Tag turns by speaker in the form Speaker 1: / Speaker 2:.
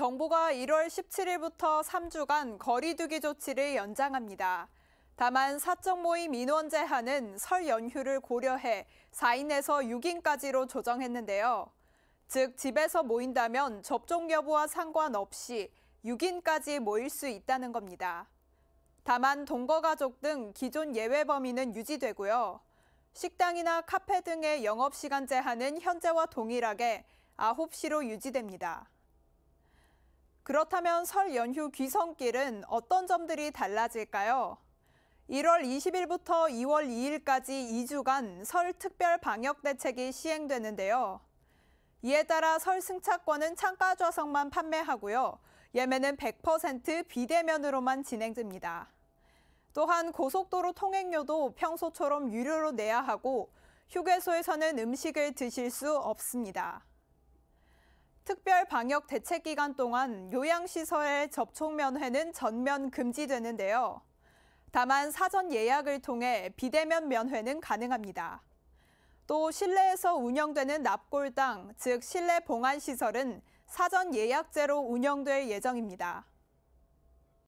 Speaker 1: 정부가 1월 17일부터 3주간 거리두기 조치를 연장합니다. 다만 사적 모임 인원 제한은 설 연휴를 고려해 4인에서 6인까지로 조정했는데요. 즉 집에서 모인다면 접종 여부와 상관없이 6인까지 모일 수 있다는 겁니다. 다만 동거 가족 등 기존 예외 범위는 유지되고요. 식당이나 카페 등의 영업 시간 제한은 현재와 동일하게 9시로 유지됩니다. 그렇다면 설 연휴 귀성길은 어떤 점들이 달라질까요? 1월 20일부터 2월 2일까지 2주간 설 특별 방역 대책이 시행되는데요. 이에 따라 설 승차권은 창가 좌석만 판매하고요. 예매는 100% 비대면으로만 진행됩니다. 또한 고속도로 통행료도 평소처럼 유료로 내야 하고 휴게소에서는 음식을 드실 수 없습니다. 특별 방역 대책 기간 동안 요양시설의 접촉 면회는 전면 금지되는데요. 다만 사전 예약을 통해 비대면 면회는 가능합니다. 또 실내에서 운영되는 납골당, 즉 실내 봉안시설은 사전 예약제로 운영될 예정입니다.